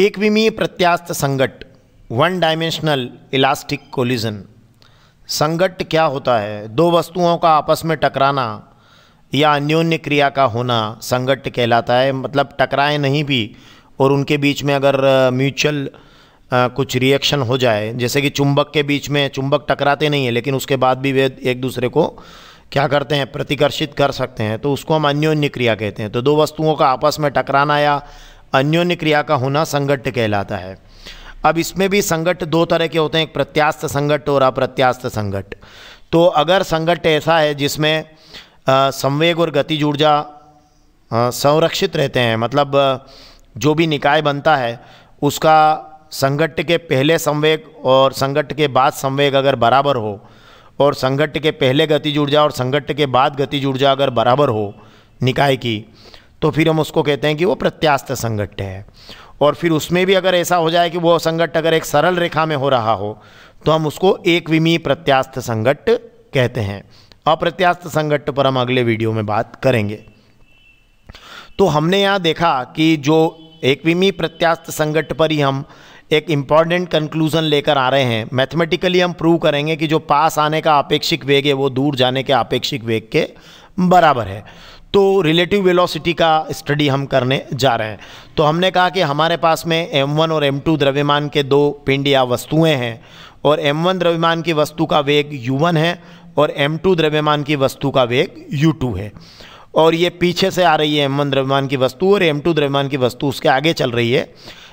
एक विमीय प्रत्यास्थ संगट वन डायमेंशनल इलास्टिक कोलिजन संगट क्या होता है दो वस्तुओं का आपस में टकराना या अन्योन्य क्रिया का होना संगट कहलाता है मतलब टकराए नहीं भी और उनके बीच में अगर म्यूचुअल कुछ रिएक्शन हो जाए जैसे कि चुंबक के बीच में चुंबक टकराते नहीं है लेकिन उसके बाद भी वे एक दूसरे को क्या करते हैं प्रतिकर्षित कर सकते हैं तो उसको हम अन्योन्य क्रिया कहते हैं तो दो वस्तुओं का आपस में टकराना या अन्योन्य क्रिया का होना संगठ कहलाता है अब इसमें भी संगठ दो तरह के होते हैं एक प्रत्यास्थ संगठ और अप्रत्यास्थ संगठ तो अगर संगठ ऐसा है जिसमें संवेग और गति ऊर्जा संरक्षित रहते हैं मतलब जो भी निकाय बनता है उसका संगठ के पहले संवेग और संगठ के बाद संवेग अगर बराबर हो और संगठ के पहले गति ऊर्जा और संगठ के बाद गति ऊर्जा अगर बराबर हो निकाय की तो फिर हम उसको कहते हैं कि वो प्रत्यास्थ संगठ है और फिर उसमें भी अगर ऐसा हो जाए कि वो संगठ अगर एक सरल रेखा में हो रहा हो तो हम उसको एक विमी प्रत्यास्थ संगठ कहते हैं अप्रत्यास्थ संगठ पर हम अगले वीडियो में बात करेंगे तो हमने यहाँ देखा कि जो एक विमी प्रत्यास्थ संगठ पर ही हम एक इम्पॉर्टेंट कंक्लूजन लेकर आ रहे हैं मैथमेटिकली हम प्रूव करेंगे कि जो पास आने का अपेक्षिक वेग है वो दूर जाने के अपेक्षिक वेग के बराबर है तो रिलेटिव वेलोसिटी का स्टडी हम करने जा रहे हैं तो हमने कहा कि हमारे पास में वन और टू द्रव्यमान के दो पिंड या वस्तुएँ हैं और वन द्रव्यमान की वस्तु का वेग वन है और m2 द्रव्यमान की वस्तु का वेग u2 है और ये पीछे से आ रही है एम वन द्रव्यमान की वस्तु और एम टू द्रव्यमान की वस्तु उसके आगे चल रही है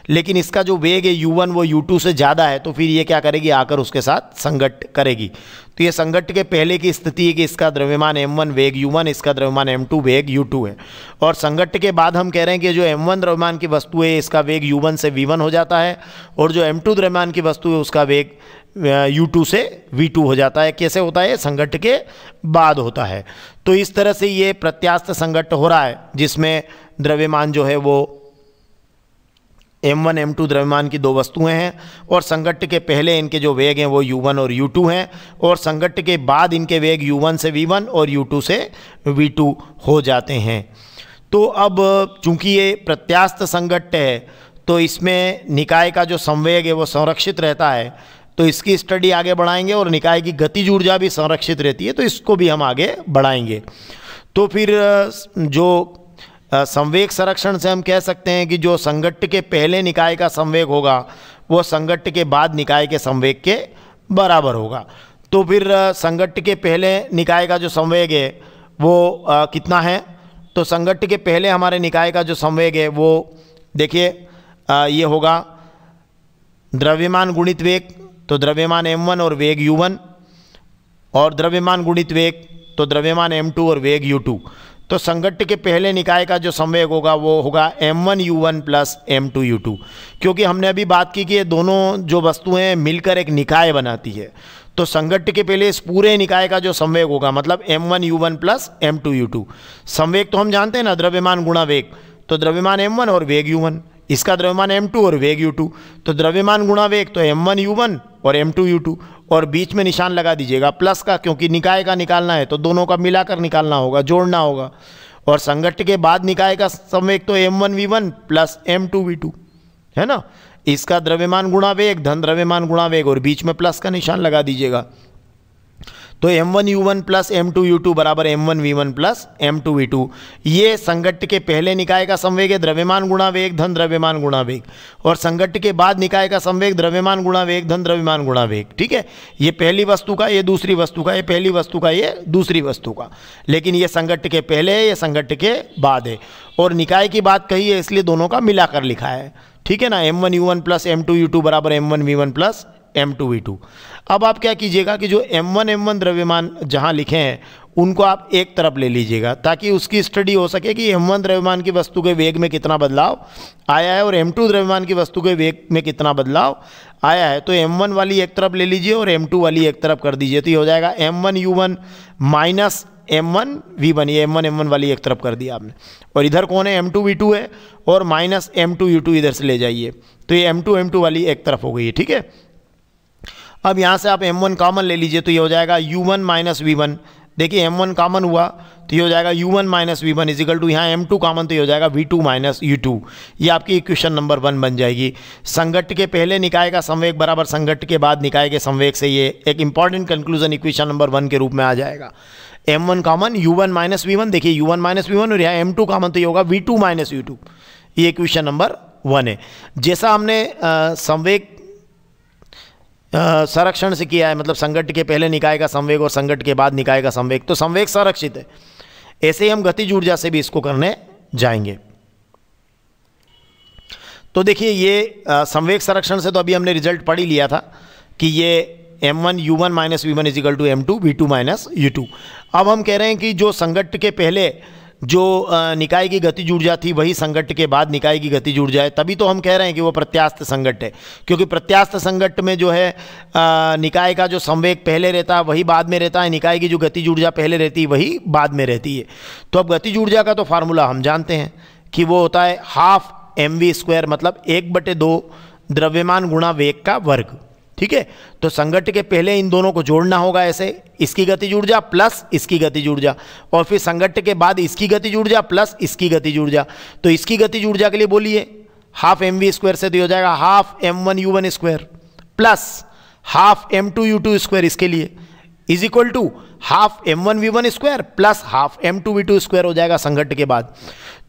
लेकिन इसका जो वेग है यू वन वो यू टू से ज़्यादा है तो फिर ये क्या करेगी आकर उसके साथ संघट करेगी तो ये संघट के पहले की स्थिति है कि इसका द्रव्यमान एम वन वेग यू वन इसका द्रव्यमान एम टू वेग यू टू है और संघट के बाद हम कह रहे हैं कि जो एम वन द्रव्यमान की वस्तु है इसका वेग यू वन से वी वन हो जाता है और जो एम टू द्रव्यमान की वस्तु है उसका वेग U2 से V2 हो जाता है कैसे होता है संगठ के बाद होता है तो इस तरह से ये प्रत्यास्त संगठ हो रहा है जिसमें द्रव्यमान जो है वो M1, M2 द्रव्यमान की दो वस्तुएं हैं और संगठ के पहले इनके जो वेग हैं वो U1 और U2 हैं और संगठ के बाद इनके वेग U1 से V1 और U2 से V2 हो जाते हैं तो अब चूंकि ये प्रत्यास्त संगठ है तो इसमें निकाय का जो संवेग है वो संरक्षित रहता है तो इसकी स्टडी आगे बढ़ाएंगे और निकाय की गतिज ऊर्जा भी संरक्षित रहती है तो इसको भी हम आगे बढ़ाएंगे तो फिर जो संवेग संरक्षण से हम कह सकते हैं कि जो संगठ के पहले निकाय का संवेग होगा वो संगठ के बाद निकाय के संवेग के बराबर होगा तो फिर संगठ के पहले निकाय का जो संवेग है वो आ, कितना है तो संगठ के पहले हमारे निकाय का जो संवेग है वो देखिए ये होगा द्रव्यमान गुणित वेग तो द्रव्यमान m1 और वेग u1 और द्रव्यमान गुणित वेग तो द्रव्यमान m2 और वेग u2 तो संगठ के पहले निकाय का जो संवेग होगा वो होगा m1 u1 plus U to क्योंकि हमने अभी बात की कि ये दोनों जो वस्तुएं मिलकर एक निकाय बनाती है तो संगठ के पहले इस पूरे निकाय का जो संवेग होगा मतलब m1 u1 plus U to संवेग तो हम जानते हैं ना द्रव्यमान गुणा वेग तो द्रव्यमान m1 और वेग u1 इसका द्रव्यमान एम टू और वेग यू टू तो द्रव्यमान गुणा वेग तो एम वन यू वन और एम टू यू टू और बीच में निशान लगा दीजिएगा प्लस का क्योंकि निकाय का निकालना है तो दोनों का मिलाकर निकालना होगा जोड़ना होगा और संगठ के बाद निकाय का संवेग तो M one V one plus M two V two है ना इसका द्रव्यमान गुणा वेग धन द्रव्यमान गुणा वेग और बीच में प्लस का निशान लगा दीजिएगा तो M one you one plus M two you two बराबर M one V one plus M two V two ये संगठ के पहले निकाय का संवेग है द्रव्यमान गुणा वेग धन द्रव्यमान गुणा वेग और संगठ के बाद निकाय का संवेग द्रव्यमान गुणा वेग धन द्रव्यमान गुणा वेग ठीक है ये पहली वस्तु का ये दूसरी वस्तु का ये पहली वस्तु का ये दूसरी वस्तु का लेकिन ये संगठ के पहले है ये संगठ के बाद है और निकाय की बात कही है इसलिए दोनों का मिलाकर लिखा है ठीक है ना M one you one plus M two you two बराबर M one V one plus M two V two अब आप क्या कीजिएगा कि जो एम वन एम वन द्रव्यमान जहाँ लिखे हैं उनको आप एक तरफ ले लीजिएगा ताकि उसकी स्टडी हो सके कि एम वन द्रव्यमान की वस्तु के वेग में कितना बदलाव आया है और एम टू द्रव्यमान की वस्तु के वेग में कितना बदलाव आया है तो एम वन वाली एक तरफ ले लीजिए और एम टू वाली एक तरफ कर दीजिए तो ये हो जाएगा M one you one minus M one V one ये एम वन एम वन वाली एक तरफ कर दिया आपने और इधर कौन है एम टू वी टू है और minus M two you two इधर से ले जाइए तो ये एम टू एम टू वाली एक तरफ हो गई है ठीक है अब यहाँ से आप एम वन कॉमन ले लीजिए तो ये हो जाएगा U one minus V one देखिए एम वन कॉमन हुआ तो ये हो जाएगा U one minus V one is equal to यहाँ एम टू कॉमन तो ये हो जाएगा V two minus U two ये आपकी इक्वेशन नंबर वन बन जाएगी संगठ के पहले निकाय का संवेग बराबर संगठ के बाद निकाय के संवेग से ये एक important conclusion equation number one के रूप में आ जाएगा M one common U one minus V one देखिए U one minus V one और यहाँ एम टू कॉमन तो ये होगा V two minus U two ये इक्वेशन नंबर वन है जैसा हमने संवेग संरक्षण से किया है मतलब संगठ के पहले निकाय का संवेग और संगठ के बाद निकाय का संवेग तो संवेग संरक्षित है ऐसे ही हम गतिज ऊर्जा से भी इसको करने जाएंगे तो देखिए ये संवेग संरक्षण से तो अभी हमने रिजल्ट पढ़ ही लिया था कि ये M one you one minus V one is equal to M two V two minus U two अब हम कह रहे हैं कि जो संगठ के पहले जो निकाय की गति जुड़ जाती वही संगठ के बाद निकाय की गति जुड़ जाए तभी तो हम कह रहे हैं कि वो प्रत्यास्थ संगठ है क्योंकि प्रत्यास्थ संगठ में जो है निकाय का जो संवेग पहले रहता है वही बाद में रहता है निकाय की जो गति जुड़ जा पहले रहती वही बाद में रहती है तो अब गति जा का तो फार्मूला हम जानते हैं कि वो होता है हाफ एम वी स्क्वायर मतलब एक बटे दो द्रव्यमान गुणा वेग का वर्ग ठीक है तो संगठ के पहले इन दोनों को जोड़ना होगा ऐसे इसकी गति जुड़ जा प्लस इसकी गति जुड़ जा और फिर संगठ के बाद इसकी गति जुड़ जा प्लस इसकी गति जुड़ जा तो इसकी गति जुड़ जा के लिए बोलिए हाफ एम वी स्क्वायर से तो हो जाएगा half M one you one square plus half M two you two square इसके लिए is equal to half M one V one square plus half M two V two square हो जाएगा संघट के बाद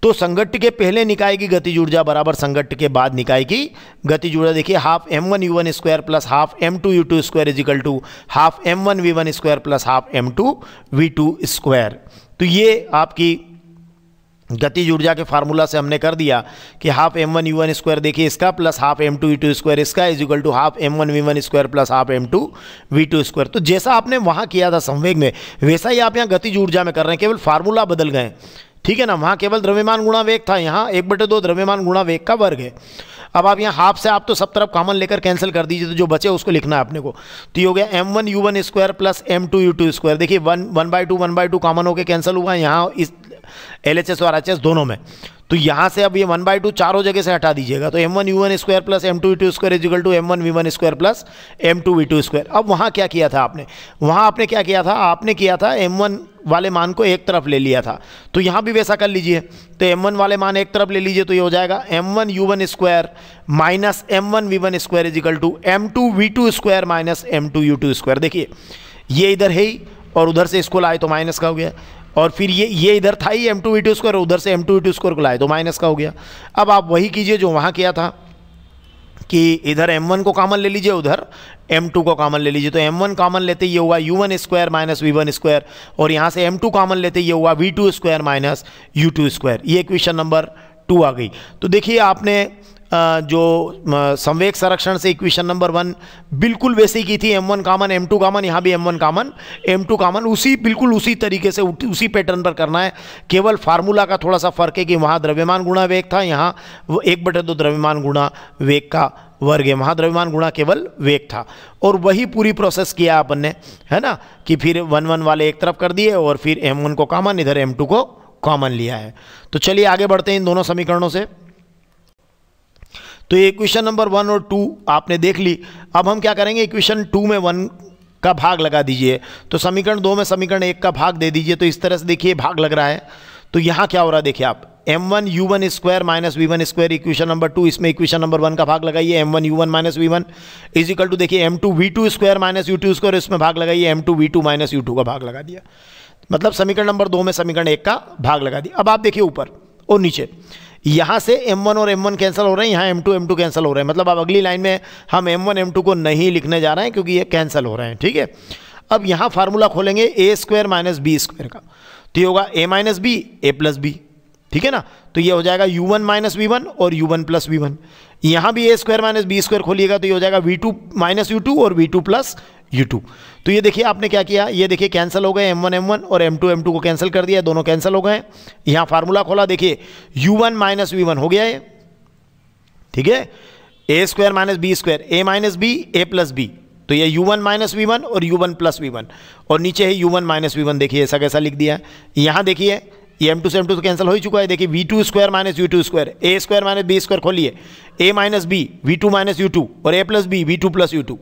तो संघट के पहले निकाय की गतिज ऊर्जा बराबर संघट्ट के बाद निकाय की गतिज ऊर्जा देखिए half M one you one square plus half M two you two square is equal to half M one V one square plus half M two V two square तो ये आपकी गति ऊर्जा के फार्मूला से हमने कर दिया कि half M one you one square देखिए इसका plus half M two you two square इसका is equal to half M one V one square plus half M two V two square तो जैसा आपने वहाँ किया था संवेग में वैसा ही आप यहाँ गति ऊर्जा में कर रहे हैं केवल फार्मूला बदल गए ठीक है ना वहाँ केवल द्रव्यमान गुणा वेग था यहाँ एक बटे दो द्रव्यमान गुणा वेग का वर्ग है अब आप यहाँ हाफ से आप तो सब तरफ कॉमन लेकर कैंसिल कर दीजिए तो जो बचे उसको लिखना है अपने को तो ये हो गया M one you one square plus M two you two square देखिए one one by two one by two common होकर कैंसिल हुआ यहाँ इस एल एच एस और एच एस दोनों में तो यहाँ से अब ये वन बाई टू चारों जगह से हटा दीजिएगा तो M one you one square plus M two E two square is equal to M one V one square plus M two V two square अब वहाँ क्या किया था आपने वहाँ आपने क्या किया था आपने किया था एम वन वाले मान को एक तरफ ले लिया था तो यहाँ भी वैसा कर लीजिए तो एम वन वाले मान एक तरफ ले लीजिए तो ये हो जाएगा M one you one square minus M one V one square is equal to M two V two square minus M two you two square देखिए ये इधर है ही और उधर से इसको लाए तो माइनस का हो गया और फिर ये ये इधर था ही M two V two square उधर से M two V two square को लाए तो माइनस का हो गया अब आप वही कीजिए जो वहाँ किया था कि इधर m1 को कॉमन ले लीजिए उधर m2 को कॉमन ले लीजिए तो m1 कॉमन लेते ये हुआ u1 one square minus V one square और यहाँ से m2 कॉमन लेते ये हुआ v2 two square minus U two square ये क्वेश्चन नंबर टू आ गई तो देखिए आपने जो संवेक संरक्षण से इक्वेशन नंबर वन बिल्कुल वैसे ही की थी M one common M two common यहाँ भी M one common M two common उसी बिल्कुल उसी तरीके से उसी पैटर्न पर करना है केवल फार्मूला का थोड़ा सा फर्क है कि वहाँ द्रव्यमान गुणा वेग था यहाँ एक बटे दो द्रव्यमान गुणा वेग का वर्ग है वहाँ द्रव्यमान गुणा केवल वेग था और वही पूरी प्रोसेस किया अपन ने है ना कि फिर वन वन वाले एक तरफ कर दिए और फिर एम वन को कामन इधर एम टू को कॉमन लिया है तो चलिए आगे बढ़ते हैं इन दोनों समीकरणों से तो ये इक्वेशन नंबर वन और टू आपने देख ली अब हम क्या करेंगे इक्वेशन टू में वन का भाग लगा दीजिए तो समीकरण दो में समीकरण एक का भाग दे दीजिए तो इस तरह से देखिए भाग लग रहा है तो यहाँ क्या हो रहा है देखिए आप M one you one square minus V one square equation number two इसमें इक्वेशन नंबर वन का भाग लगाइए M one you one minus V one is equal to देखिए M two V two square minus U two square इसमें भाग लगाइए M two V two minus U two का भाग लगा दिया मतलब समीकरण नंबर दो में समीकरण एक का भाग लगा दिया अब आप देखिए ऊपर और नीचे यहाँ से M1 और M1 कैंसिल हो रहे हैं यहाँ M2 M2 कैंसिल हो रहे हैं मतलब अब अगली लाइन में हम M1 M2 को नहीं लिखने जा रहे हैं क्योंकि ये कैंसिल हो रहे हैं ठीक है अब यहाँ फार्मूला खोलेंगे A square minus B square का तो ये होगा A minus B A plus B ठीक है ना तो ये हो जाएगा U one minus V one और U one plus V one यहाँ भी A square minus B square खोलिएगा तो ये हो जाएगा V two minus U two और वी टू प्लस U2 तो ये देखिए आपने क्या किया ये देखिए कैंसिल हो गए M1 M1 और M2 M2 को कैंसिल कर दिया दोनों कैंसिल हो गए यहां फार्मूला खोला देखिए U1 वन माइनस वी हो गया ये ठीक है A square minus B square A minus B A plus B तो ये u1 वन माइनस वी और u1 वन प्लस वी और नीचे है u1 वन माइनस वी देखिए ऐसा कैसा लिख दिया यहां देखिए ये m2 से m2 तो कैंसिल हो ही चुका है देखिए V two square minus U two square A square minus B square खोलिए A minus B V two minus U two और A plus B V two plus U two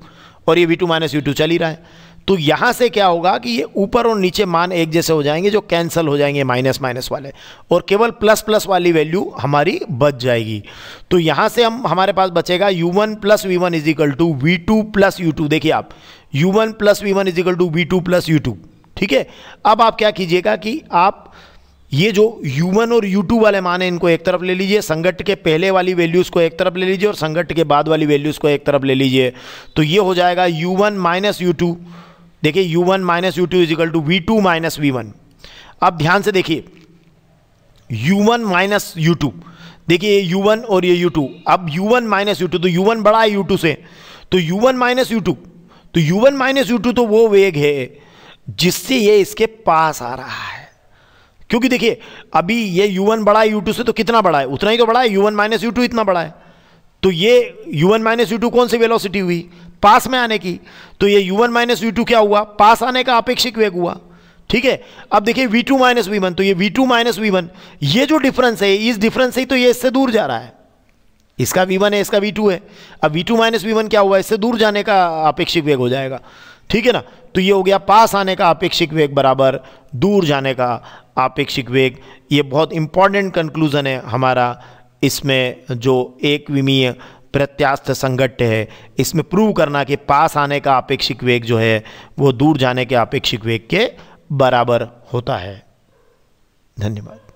और ये V two minus V two चल ही रहा है तो यहाँ से क्या होगा कि ये ऊपर और नीचे मान एक जैसे हो जाएंगे जो कैंसिल हो जाएंगे माइनस माइनस वाले और केवल प्लस प्लस वाली वैल्यू हमारी बच जाएगी तो यहाँ से हम हमारे पास बचेगा U one plus V one is equal to V two plus U two देखिए आप U one plus V one is equal to V two plus U two ठीक है अब आप क्या कीजिएगा कि आप ये जो U1 और U2 वाले मान है इनको एक तरफ ले लीजिए संगठ के पहले वाली वैल्यूज़ को एक तरफ ले लीजिए और संगठ के बाद वाली वैल्यूज़ को एक तरफ ले लीजिए तो ये हो जाएगा U1 वन माइनस यू देखिए U one minus U two is to V two minus V one अब ध्यान से देखिए U1 one minus U two देखिए ये वन और ये यू टू अब U one minus U two तो यू वन बड़ा है यू टू से तो U one minus U two तो U one minus U two तो वो वेग है जिससे ये इसके पास आ रहा है क्योंकि देखिए अभी ये यू वन बड़ा है यू टू से तो कितना बड़ा है उतना ही तो बड़ा है you one minus U two इतना बड़ा है तो ये U one minus U two कौन सी वेलोसिटी हुई पास में आने की तो ये U one minus U two क्या हुआ पास आने का अपेक्षिक वेग हुआ ठीक है अब देखिए V two minus V one तो ये V two minus V one ये जो डिफरेंस है इस डिफरेंस से ही तो ये इससे दूर जा रहा है इसका वी वन है इसका वी टू है अब V two minus V one क्या हुआ इससे दूर जाने का अपेक्षिक वेग हो जाएगा ठीक है ना तो ये हो गया पास आने का अपेक्षिक वेग बराबर दूर जाने का अपेक्षिक वेग ये बहुत इंपॉर्टेंट कंक्लूज़न है हमारा इसमें जो एक विमीय प्रत्यास्थ संगट्य है इसमें प्रूव करना कि पास आने का अपेक्षिक वेग जो है वो दूर जाने के अपेक्षिक वेग के बराबर होता है धन्यवाद